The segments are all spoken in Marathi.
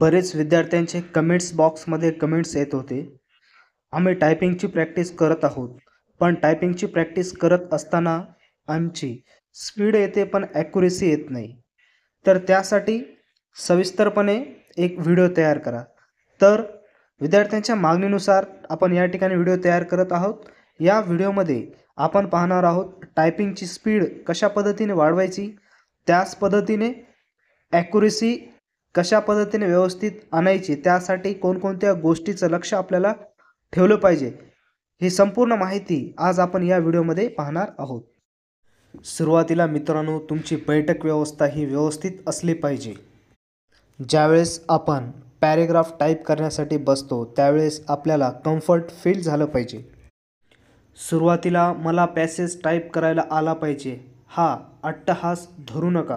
बरेच विद्यार्थ्यांचे कमेंट्स बॉक्समध्ये कमेंट्स येत होते आम्ही टायपिंगची प्रॅक्टिस करत आहोत पण टायपिंगची प्रॅक्टिस करत असताना आमची स्पीड येते पण ॲक्युरेसी येत नाही तर त्यासाठी सविस्तरपणे एक व्हिडिओ तयार करा तर विद्यार्थ्यांच्या मागणीनुसार आपण या ठिकाणी व्हिडिओ तयार करत आहोत या व्हिडिओमध्ये आपण पाहणार आहोत टायपिंगची स्पीड कशा पद्धतीने वाढवायची त्याच पद्धतीने ॲक्युरेसी कशा पद्धतीने व्यवस्थित आणायची त्यासाठी कोणकोणत्या गोष्टीचं लक्ष आपल्याला ठेवलं पाहिजे ही संपूर्ण माहिती आज आपण या व्हिडिओमध्ये पाहणार आहोत सुरुवातीला मित्रांनो तुमची बैठक व्यवस्था ही व्यवस्थित असली पाहिजे ज्यावेळेस आपण पॅरेग्राफ टाईप करण्यासाठी बसतो त्यावेळेस आपल्याला कम्फर्ट फील झालं पाहिजे सुरुवातीला मला पॅसेज टाईप करायला आला पाहिजे हा अट्टहास धरू नका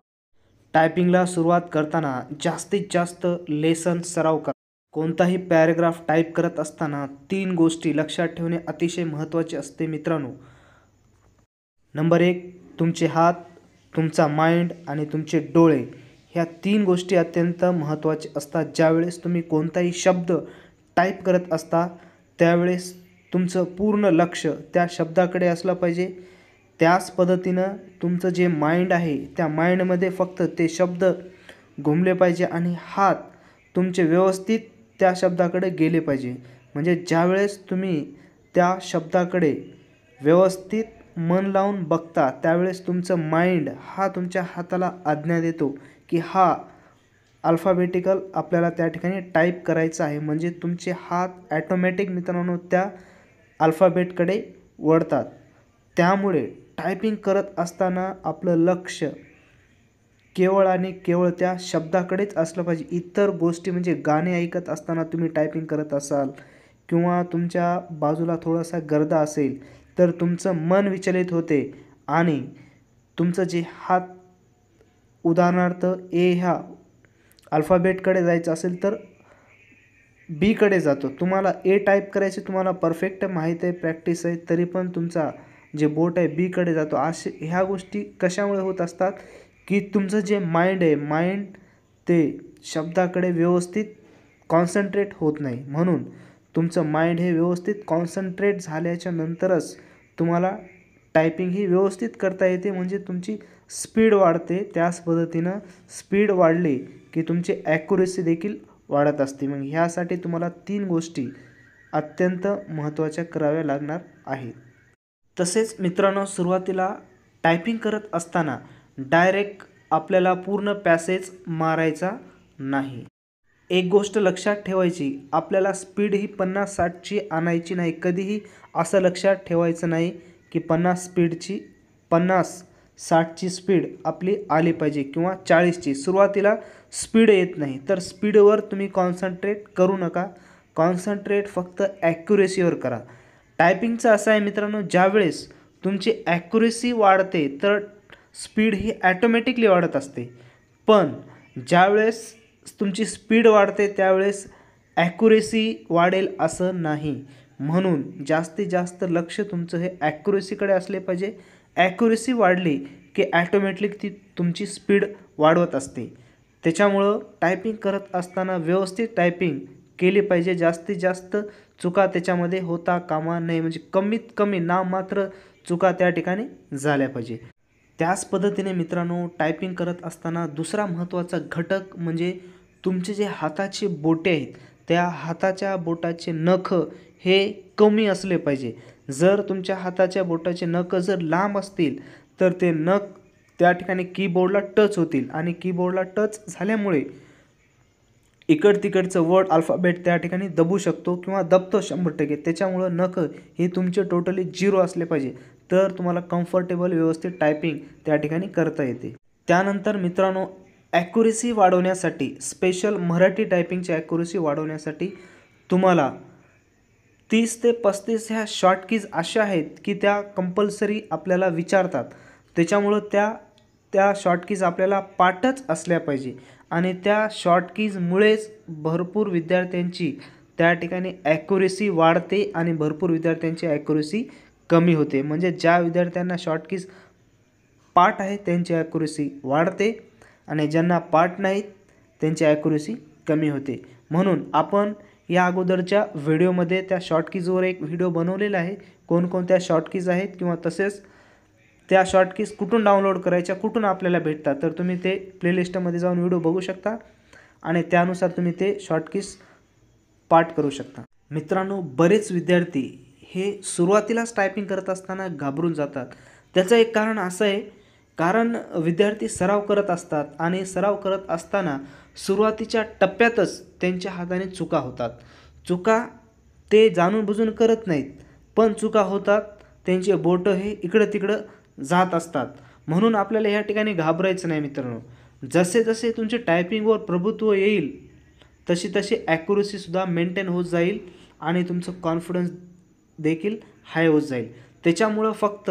टायपिंगला सुरुवात करताना जास्तीत जास्त लेसन सराव करा कोणताही पॅरेग्राफ टाईप करत असताना तीन गोष्टी लक्षात ठेवणे अतिशय महत्त्वाचे असते मित्रांनो नंबर एक तुमचे हात तुमचा माइंड आणि तुमचे डोळे ह्या तीन गोष्टी अत्यंत महत्त्वाचे असतात ज्यावेळेस तुम्ही कोणताही शब्द टाईप करत असता त्यावेळेस तुमचं पूर्ण लक्ष त्या शब्दाकडे असलं पाहिजे त्याच पद्धतीनं तुमचं जे माइंड आहे त्या माइंडमध्ये फक्त ते शब्द घुमले पाहिजे आणि हात तुमचे व्यवस्थित त्या शब्दाकडे गेले पाहिजे म्हणजे ज्यावेळेस तुम्ही त्या शब्दाकडे व्यवस्थित मन लावून बघता त्यावेळेस तुमचं माइंड हा तुमच्या हाताला आज्ञा देतो की हा अल्फाबेटिकल आपल्याला त्या ठिकाणी टाईप करायचं आहे म्हणजे तुमचे हात ॲटोमॅटिक मित्रांनो त्या अल्फाबेटकडे वळतात त्यामुळे टायपिंग करत असताना आपलं लक्ष केवळ आणि केवळ त्या शब्दाकडेच असलं पाहिजे इतर गोष्टी म्हणजे गाणे ऐकत असताना तुम्ही टायपिंग करत असाल किंवा तुमच्या बाजूला थोडासा गर्दा असेल तर तुमचं मन विचलित होते आणि तुमचं जे हात उदाहरणार्थ ए ह्या अल्फाबेटकडे जायचं असेल तर बीकडे जातो तुम्हाला ए टाईप करायचे तुम्हाला परफेक्ट माहीत आहे प्रॅक्टिस आहे तरी पण तुमचा जे बोट आहे बीकडे जातो असे ह्या गोष्टी कशामुळे होत असतात की तुमचं जे माइंड आहे माइंड ते शब्दाकडे व्यवस्थित कॉन्सन्ट्रेट होत नाही म्हणून तुमचं माइंड हे व्यवस्थित कॉन्सन्ट्रेट झाल्याच्या नंतरच तुम्हाला टायपिंग ही व्यवस्थित करता येते म्हणजे तुमची स्पीड वाढते त्याच पद्धतीनं स्पीड वाढली की तुमची ॲक्युरेसी देखील वाढत असते मग ह्यासाठी तुम्हाला तीन गोष्टी अत्यंत महत्त्वाच्या कराव्या लागणार आहेत तसेच मित्रांनो सुरुवातीला टायपिंग करत असताना डायरेक्ट आपल्याला पूर्ण पॅसेज मारायचा नाही एक गोष्ट लक्षात ठेवायची आपल्याला स्पीड ही पन्नास साठची आणायची नाही कधीही असं लक्षात ठेवायचं नाही की पन्नास स्पीडची पन्नास साठची स्पीड आपली आली पाहिजे किंवा चाळीसची सुरुवातीला स्पीड येत नाही तर स्पीडवर तुम्ही कॉन्सन्ट्रेट करू नका कॉन्सन्ट्रेट फक्त ॲक्युरेसीवर करा टायपिंगचं असं आहे मित्रांनो ज्यावेळेस तुमची ॲक्युरेसी वाढते तर स्पीड ही ॲटोमॅटिकली वाढत असते पण ज्यावेळेस तुमची स्पीड वाढते त्यावेळेस ॲक्युरेसी वाढेल असं नाही म्हणून जास्तीत जास्त लक्ष तुमचं हे ॲक्युरेसीकडे असले पाहिजे ॲक्युरेसी वाढली की ॲटोमॅटिक ती तुमची स्पीड वाढवत असते त्याच्यामुळं टायपिंग करत असताना व्यवस्थित टायपिंग केली पाहिजे जास्तीत जास्त चुका त्याच्यामध्ये होता कामा नये म्हणजे कमीत कमी ना मात्र चुका त्या ठिकाणी झाल्या पाहिजे त्याच पद्धतीने मित्रांनो टायपिंग करत असताना दुसरा महत्त्वाचा घटक म्हणजे तुमचे जे हाताचे बोटे आहेत त्या हाताच्या बोटाचे नख हे कमी असले पाहिजे जर तुमच्या हाताच्या बोटाचे नख जर लांब असतील तर ते नख त्या ठिकाणी कीबोर्डला टच होतील आणि कीबोर्डला टच झाल्यामुळे इकड तिकडचं वर्ड अल्फाबेट त्या ठिकाणी दबू शकतो किंवा दबतो शंभर टक्के त्याच्यामुळं नख हे तुमचे टोटली झिरो असले पाहिजे तर तुम्हाला कम्फर्टेबल व्यवस्थित टायपिंग त्या ठिकाणी करता येते त्यानंतर मित्रांनो ॲक्युरेसी वाढवण्यासाठी स्पेशल मराठी टायपिंगची ॲक्युरेसी वाढवण्यासाठी तुम्हाला तीस ते पस्तीस ह्या शॉर्ट कीज अशा आहेत की त्या कंपल्सरी आपल्याला विचारतात त्याच्यामुळं त्या त्या शॉर्टकीज आपल्याला पाठच असल्या पाहिजे आणि त्या शॉर्टकीजमुळेच भरपूर विद्यार्थ्यांची त्या ठिकाणी ॲक्युरेसी वाढते आणि भरपूर विद्यार्थ्यांची ॲक्युरेसी कमी होते म्हणजे ज्या विद्यार्थ्यांना शॉर्टकीज पाठ आहे त्यांची ॲक्युरेसी वाढते आणि ज्यांना पाठ नाहीत त्यांची ॲक्युरेसी कमी होते म्हणून आपण या अगोदरच्या व्हिडिओमध्ये त्या शॉर्टकीजवर एक व्हिडिओ बनवलेला आहे कोणकोणत्या शॉर्टकीज आहेत किंवा तसेच त्या शॉर्टकीज कुठून डाउनलोड करायच्या कुठून आपल्याला भेटतात तर तुम्ही ते प्लेलिस्टमध्ये जाऊन व्हिडिओ बघू शकता आणि त्यानुसार तुम्ही ते शॉर्टकीज पाठ करू शकता मित्रांनो बरेच विद्यार्थी हे सुरुवातीलाच टायपिंग करत असताना घाबरून जातात त्याचं एक कारण असं आहे कारण विद्यार्थी सराव करत असतात आणि सराव करत असताना सुरुवातीच्या टप्प्यातच त्यांच्या हाताने चुका होतात चुका ते जाणून बुजून करत नाहीत पण चुका होतात त्यांचे बोटं हे इकडं तिकडं जात असतात म्हणून आपल्याला ह्या ठिकाणी घाबरायचं नाही मित्रांनो जसे जसे तुमचे टायपिंगवर प्रभुत्व येईल तशी तशी ॲक्युरेसीसुद्धा मेंटेन होत जाईल आणि तुमचं कॉन्फिडन्स देखील हाय होत जाईल त्याच्यामुळं फक्त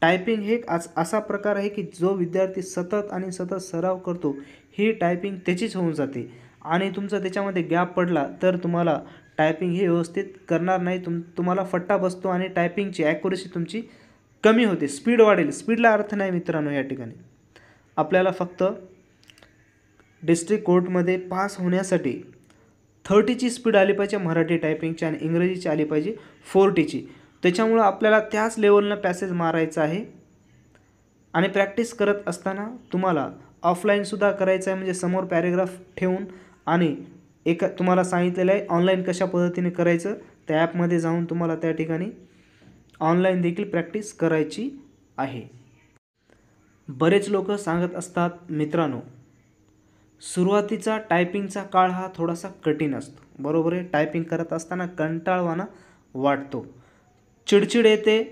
टायपिंग हे आज असा प्रकार आहे की जो विद्यार्थी सतत आणि सतत सराव करतो ही टायपिंग त्याचीच होऊन जाते आणि तुमचा त्याच्यामध्ये गॅप पडला तर तुम्हाला टायपिंग हे व्यवस्थित करणार नाही तुम तुम्हाला फट्टा बसतो आणि टायपिंगची ॲक्युरेसी तुमची कमी होते स्पीड वाढेल स्पीडला अर्थ नाही मित्रांनो या ठिकाणी आपल्याला फक्त डिस्ट्रिक्ट कोर्टमध्ये पास होण्यासाठी थर्टीची स्पीड आली पाहिजे मराठी टायपिंगची आणि इंग्रजीची आली पाहिजे फोर्टीची त्याच्यामुळं आपल्याला त्याच लेवलनं पॅसेज मारायचा आहे आणि प्रॅक्टिस करत असताना तुम्हाला ऑफलाईनसुद्धा करायचं आहे म्हणजे समोर पॅरेग्राफ ठेवून आणि एक तुम्हाला सांगितलेलं आहे ऑनलाईन कशा पद्धतीने करायचं त्या ॲपमध्ये जाऊन तुम्हाला त्या ठिकाणी ऑनलाईन देखील प्रॅक्टिस करायची आहे बरेच लोक सांगत असतात मित्रांनो सुरुवातीचा टायपिंगचा काळ हा थोडासा कठीण असतो बरोबर आहे टायपिंग करत असताना कंटाळवाना वाटतो चिडचिड येते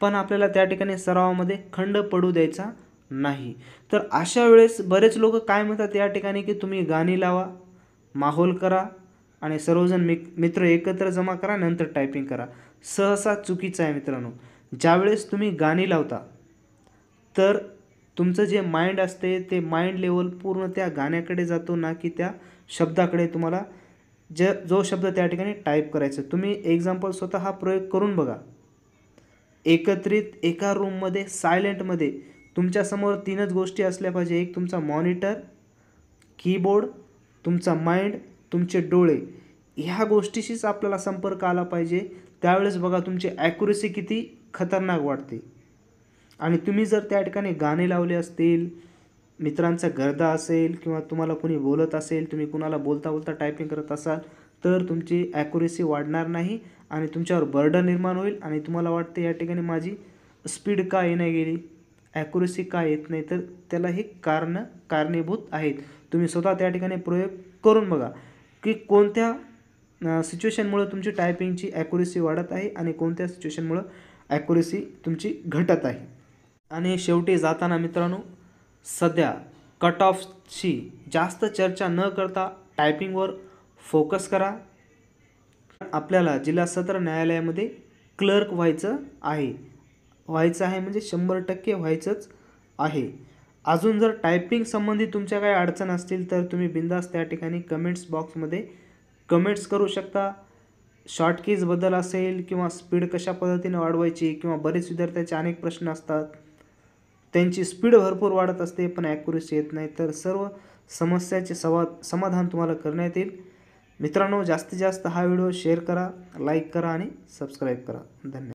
पण आपल्याला त्या ठिकाणी सरावामध्ये खंड पडू द्यायचा नाही तर अशा वेळेस बरेच लोक काय म्हणतात या ठिकाणी की तुम्ही गाणी लावा माहोल करा आणि सर्वजण मि मित्र एकत्र जमा करा नंतर टायपिंग करा सहसा चुकीचं आहे मित्रांनो ज्यावेळेस तुम्ही गाणी लावता तर तुमचं जे माइंड असते ते माइंड लेवल पूर्ण त्या गाण्याकडे जातो ना की त्या शब्दाकडे तुम्हाला ज जो शब्द त्या ठिकाणी टाईप करायचा तुम्ही एक्झाम्पल स्वतः हा प्रयोग करून बघा एकत्रित एका रूममध्ये सायलेंटमध्ये तुमच्यासमोर तीनच गोष्टी असल्या पाहिजे एक तुमचा मॉनिटर कीबोर्ड तुमचा माइंड तुमचे डोळे ह्या गोष्टीशीच आपल्याला संपर्क आला पाहिजे त्यावेळेस बघा तुमची ॲक्युरेसी किती खतरनाक वाटते आणि तुम्ही जर त्या ठिकाणी गाणे लावले असतील मित्रांचा गर्दा असेल किंवा तुम्हाला कोणी बोलत असेल तुम्ही कुणाला बोलता बोलता टायपिंग करत असाल तर तुमची ॲक्युरेसी वाढणार नाही आणि तुमच्यावर बर्डन निर्माण होईल आणि तुम्हाला वाटते या ठिकाणी माझी स्पीड का येणं गेली ॲक्युरेसी का येत नाही तर त्याला हे कारणं कारणीभूत आहेत तुम्ही स्वतः त्या ठिकाणी प्रयोग करून बघा की कोणत्या सिच्युएशनमुळं तुमची टायपिंगची ॲक्युरेसी वाढत आहे आणि कोणत्या सिच्युएशनमुळं ॲक्युरेसी तुमची घटत आहे आणि शेवटी जाताना मित्रांनो सध्या कट ऑफची जास्त चर्चा न करता टायपिंगवर फोकस करा आपल्याला जिल्हा सत्र न्यायालयामध्ये क्लर्क व्हायचं आहे व्हायचं आहे म्हणजे शंभर टक्के व्हायचंच आहे अजून जर टायपिंग संबंधी तुमच्या काही अडचण असतील तर तुम्ही बिंदास त्या ठिकाणी कमेंट्स बॉक्समध्ये कमेंट्स करू शकता शॉर्ट बदल असेल किंवा स्पीड कशा पद्धतीने वाढवायची किंवा बरेच विद्यार्थ्याचे अनेक प्रश्न असतात त्यांची स्पीड भरपूर वाढत असते पण ॲक्युरेसी येत नाही तर सर्व समस्याचे सवा समाधान तुम्हाला करण्यात येईल मित्रांनो जास्तीत जास्त हा व्हिडिओ शेअर करा लाईक करा आणि सबस्क्राईब करा धन्यवाद